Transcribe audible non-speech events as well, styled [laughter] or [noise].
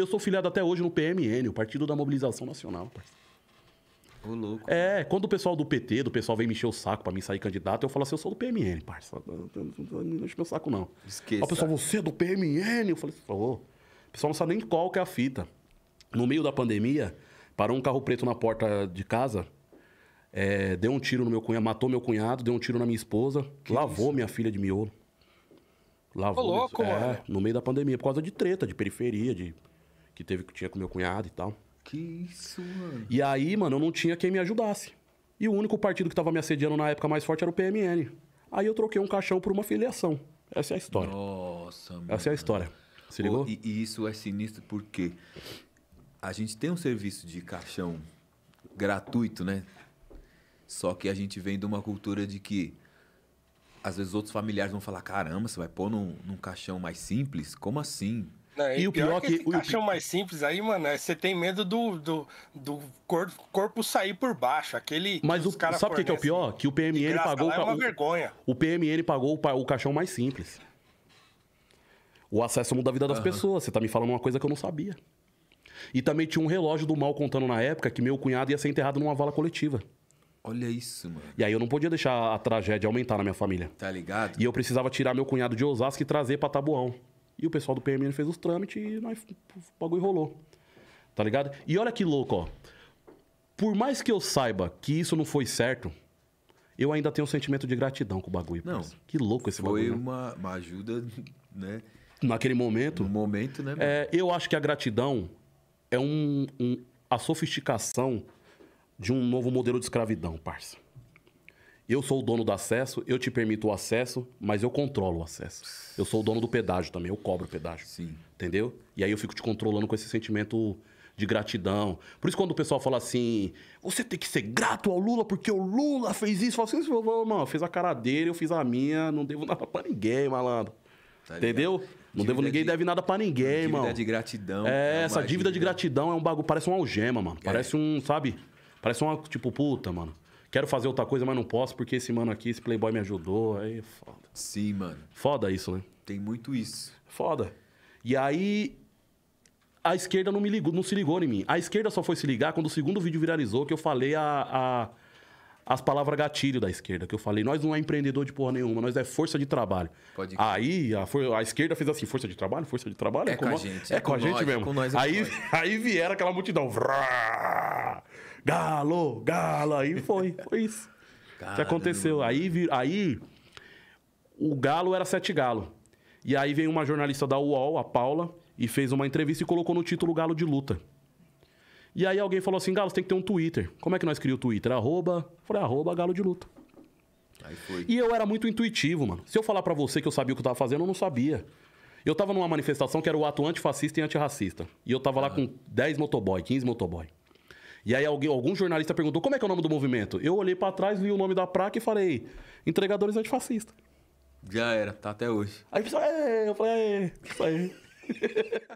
eu sou filiado até hoje no PMN, o Partido da Mobilização Nacional, parceiro. O louco. É, quando o pessoal do PT, do pessoal vem mexer o saco pra mim sair candidato, eu falo assim, eu sou do PMN, parça. Não, não, enche meu saco, não. Esqueça. O pessoal, você é do PMN? Eu falei, assim, ô. O pessoal não sabe nem qual que é a fita. No meio da pandemia, parou um carro preto na porta de casa, é, deu um tiro no meu cunhado, matou meu cunhado, deu um tiro na minha esposa, que lavou isso? minha filha de miolo. Lavou. Ô, louco, é, mano. no meio da pandemia, por causa de treta, de periferia, de que teve que tinha com meu cunhado e tal. Que isso, mano. E aí, mano, eu não tinha quem me ajudasse. E o único partido que tava me assediando na época mais forte era o PMN. Aí eu troquei um caixão por uma filiação. Essa é a história. Nossa, mano. Essa é a história. Se ligou? Oh, e, e, isso é sinistro porque a gente tem um serviço de caixão gratuito, né? Só que a gente vem de uma cultura de que às vezes outros familiares vão falar: caramba, você vai pôr num, num caixão mais simples? Como assim? Não, e, e, o pior, pior que. que caixão mais simples aí, mano, é você tem medo do, do, do corpo sair por baixo. Aquele. Mas o, cara sabe o que, é o pior? Que o PMN pagou. É uma o, vergonha. O PMN pagou o, o caixão mais simples. O acesso muda a vida das uhum. pessoas. Você tá me falando uma coisa que eu não sabia. E também tinha um relógio do mal contando na época que meu cunhado ia ser enterrado numa vala coletiva. Olha isso, mano. E aí eu não podia deixar a tragédia aumentar na minha família. Tá ligado? E eu precisava tirar meu cunhado de Osasco e trazer pra Tabuão. E o pessoal do PMN fez os trâmites e nós, o bagulho rolou. Tá ligado? E olha que louco, ó. Por mais que eu saiba que isso não foi certo, eu ainda tenho um sentimento de gratidão com o bagulho. Não. Parceiro. Que louco esse foi bagulho. Foi né? uma, né? uma ajuda, né? Naquele momento. No momento, né? É, eu acho que a gratidão é um, um, a sofisticação de um novo modelo de escravidão, parça. Eu sou o dono do acesso, eu te permito o acesso, mas eu controlo o acesso. Eu sou o dono do pedágio também, eu cobro o pedágio. Sim. Entendeu? E aí eu fico te controlando com esse sentimento de gratidão. Por isso, quando o pessoal fala assim, você tem que ser grato ao Lula porque o Lula fez isso, fala assim, mano, fez a cara dele, eu fiz a minha, não devo nada pra ninguém, malandro. Tá Entendeu? Não dívida devo ninguém, de... deve nada para ninguém, dívida mano. Dívida de gratidão. É, é essa dívida, dívida, de gratidão é um bagulho, parece uma algema, mano. É. Parece é. um, sabe? Parece uma, tipo, puta, mano quero fazer outra coisa, mas não posso porque esse mano aqui, esse playboy me ajudou. Aí é foda. Sim, mano. Foda isso, né? Tem muito isso. Foda. E aí a esquerda não me ligou, não se ligou em mim. A esquerda só foi se ligar quando o segundo vídeo viralizou que eu falei a, a, as palavras gatilho da esquerda, que eu falei, nós não é empreendedor de porra nenhuma, nós é força de trabalho. Pode ir. Aí a, a esquerda fez assim, força de trabalho, força de trabalho, é, é com a gente. É, é com, com, a gente nós, mesmo. com nós, é aí, [laughs] aí vieram aquela multidão. Vrá! Galo, galo. Aí foi, foi isso. Caramba. que aconteceu. Aí, aí o galo era sete galo. E aí veio uma jornalista da UOL, a Paula, e fez uma entrevista e colocou no título Galo de Luta. E aí alguém falou assim, Galo, você tem que ter um Twitter. Como é que nós criamos o Twitter? Arroba. Falei, arroba Galo de Luta. Aí foi. E eu era muito intuitivo, mano. Se eu falar para você que eu sabia o que eu tava fazendo, eu não sabia. Eu tava numa manifestação que era o ato antifascista e antirracista. E eu tava ah. lá com 10 motoboy, 15 motoboy. E aí alguém, algum jornalista perguntou como é que é o nome do movimento. Eu olhei para trás, vi o nome da praça e falei: Entregadores Antifascistas. Já era, tá até hoje. Aí pessoal, é, eu falei, é, isso aí. [laughs]